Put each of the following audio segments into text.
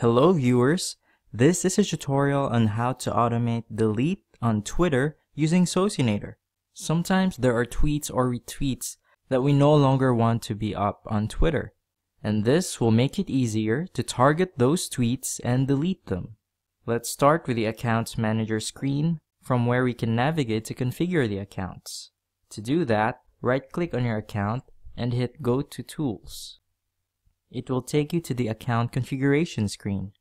Hello viewers, this is a tutorial on how to automate delete on Twitter using Socinator. Sometimes there are tweets or retweets that we no longer want to be up on Twitter, and this will make it easier to target those tweets and delete them. Let's start with the Accounts Manager screen from where we can navigate to configure the accounts. To do that, right-click on your account and hit Go to Tools. It will take you to the account configuration screen.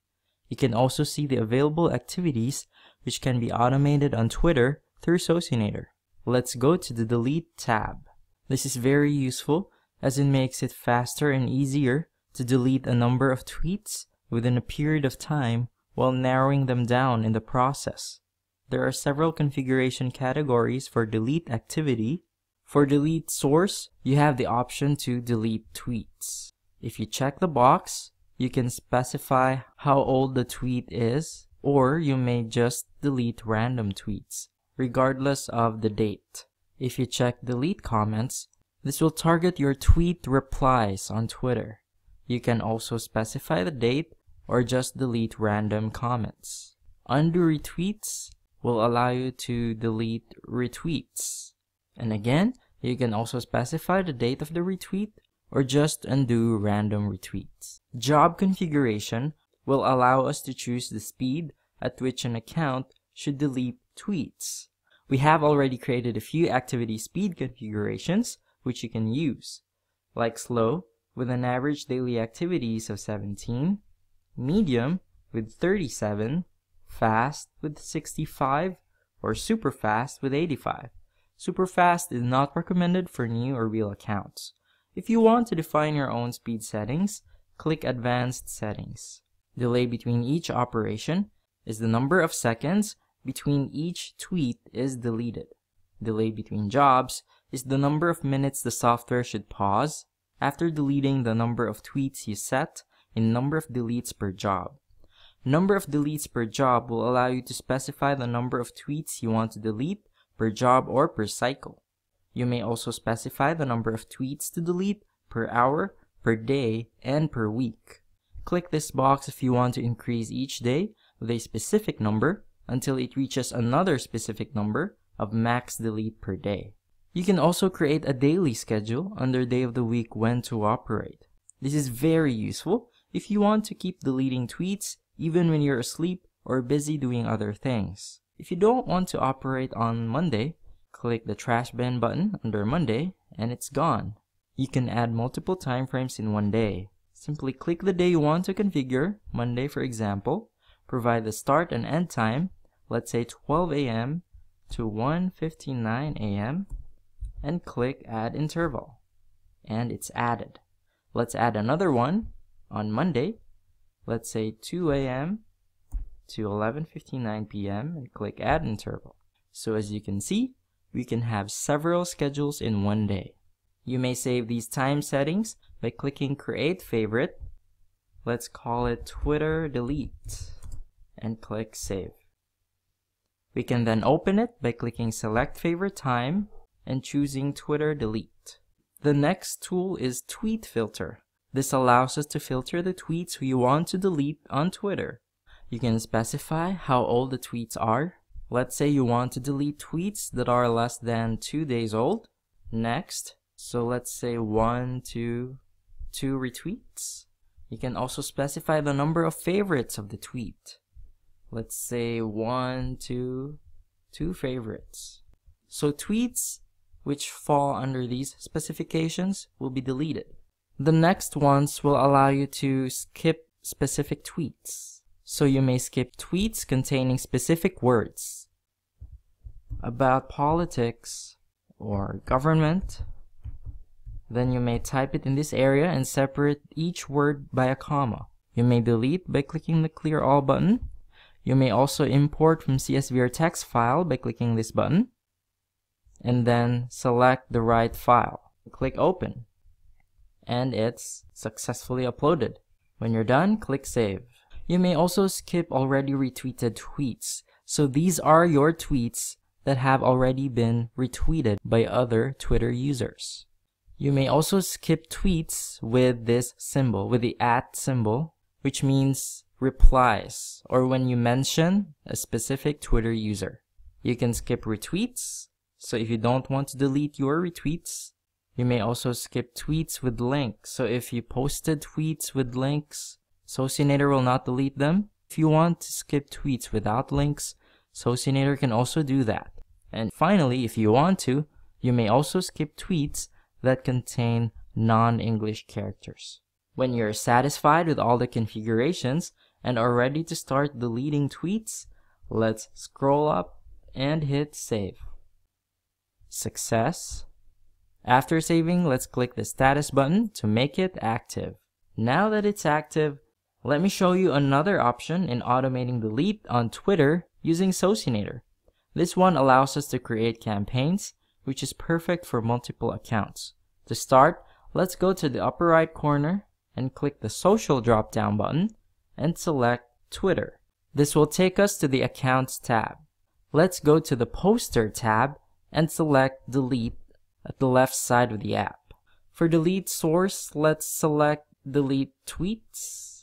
You can also see the available activities which can be automated on Twitter through Socinator. Let's go to the Delete tab. This is very useful as it makes it faster and easier to delete a number of tweets within a period of time while narrowing them down in the process. There are several configuration categories for delete activity. For delete source, you have the option to delete tweets. If you check the box, you can specify how old the tweet is, or you may just delete random tweets, regardless of the date. If you check delete comments, this will target your tweet replies on Twitter. You can also specify the date or just delete random comments. Undo retweets will allow you to delete retweets. And again, you can also specify the date of the retweet or just undo random retweets. Job configuration will allow us to choose the speed at which an account should delete tweets. We have already created a few activity speed configurations which you can use, like slow with an average daily activities of 17, medium with 37, fast with 65, or super fast with 85. Super fast is not recommended for new or real accounts. If you want to define your own speed settings, click Advanced Settings. Delay between each operation is the number of seconds between each tweet is deleted. Delay between jobs is the number of minutes the software should pause after deleting the number of tweets you set in number of deletes per job. Number of deletes per job will allow you to specify the number of tweets you want to delete per job or per cycle. You may also specify the number of tweets to delete per hour, per day, and per week. Click this box if you want to increase each day with a specific number until it reaches another specific number of max delete per day. You can also create a daily schedule under day of the week when to operate. This is very useful if you want to keep deleting tweets even when you're asleep or busy doing other things. If you don't want to operate on Monday, Click the trash bin button under Monday and it's gone. You can add multiple time frames in one day. Simply click the day you want to configure, Monday for example, provide the start and end time, let's say 12 a.m. to 1.59 a.m. and click add interval. And it's added. Let's add another one on Monday, let's say 2 a.m. to 11.59 p.m. and click add interval. So as you can see, we can have several schedules in one day. You may save these time settings by clicking create favorite. Let's call it Twitter delete and click save. We can then open it by clicking select favorite time and choosing Twitter delete. The next tool is tweet filter. This allows us to filter the tweets we want to delete on Twitter. You can specify how old the tweets are, Let's say you want to delete tweets that are less than two days old. Next. So let's say one, two, two retweets. You can also specify the number of favorites of the tweet. Let's say one, two, two favorites. So tweets which fall under these specifications will be deleted. The next ones will allow you to skip specific tweets so you may skip tweets containing specific words about politics or government. Then you may type it in this area and separate each word by a comma. You may delete by clicking the clear all button. You may also import from CSV or text file by clicking this button. And then select the right file. Click open. And it's successfully uploaded. When you're done, click save. You may also skip already retweeted tweets. So these are your tweets that have already been retweeted by other Twitter users. You may also skip tweets with this symbol, with the at symbol, which means replies, or when you mention a specific Twitter user. You can skip retweets, so if you don't want to delete your retweets, you may also skip tweets with links. So if you posted tweets with links, Socinator will not delete them. If you want to skip tweets without links, Socinator can also do that. And finally, if you want to, you may also skip tweets that contain non-English characters. When you're satisfied with all the configurations and are ready to start deleting tweets, let's scroll up and hit save. Success. After saving, let's click the status button to make it active. Now that it's active, let me show you another option in automating the lead on Twitter using Socinator. This one allows us to create campaigns, which is perfect for multiple accounts. To start, let's go to the upper right corner and click the social drop down button and select Twitter. This will take us to the accounts tab. Let's go to the poster tab and select delete at the left side of the app. For delete source, let's select delete tweets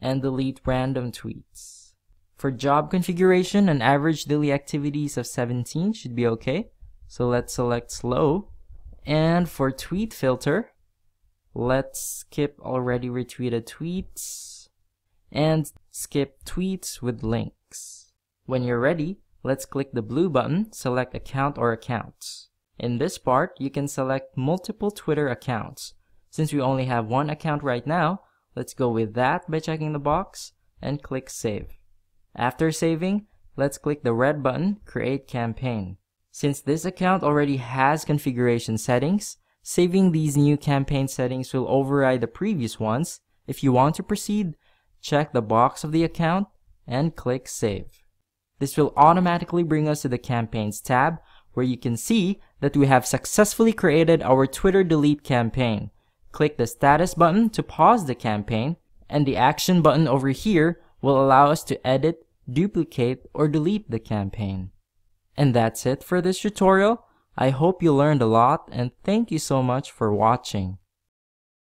and delete random tweets. For job configuration, an average daily activities of 17 should be okay. So let's select slow. And for tweet filter, let's skip already retweeted tweets and skip tweets with links. When you're ready, let's click the blue button, select account or accounts. In this part, you can select multiple Twitter accounts. Since we only have one account right now, Let's go with that by checking the box and click Save. After saving, let's click the red button, Create Campaign. Since this account already has configuration settings, saving these new campaign settings will override the previous ones. If you want to proceed, check the box of the account and click Save. This will automatically bring us to the Campaigns tab where you can see that we have successfully created our Twitter Delete campaign. Click the status button to pause the campaign, and the action button over here will allow us to edit, duplicate, or delete the campaign. And that's it for this tutorial. I hope you learned a lot and thank you so much for watching.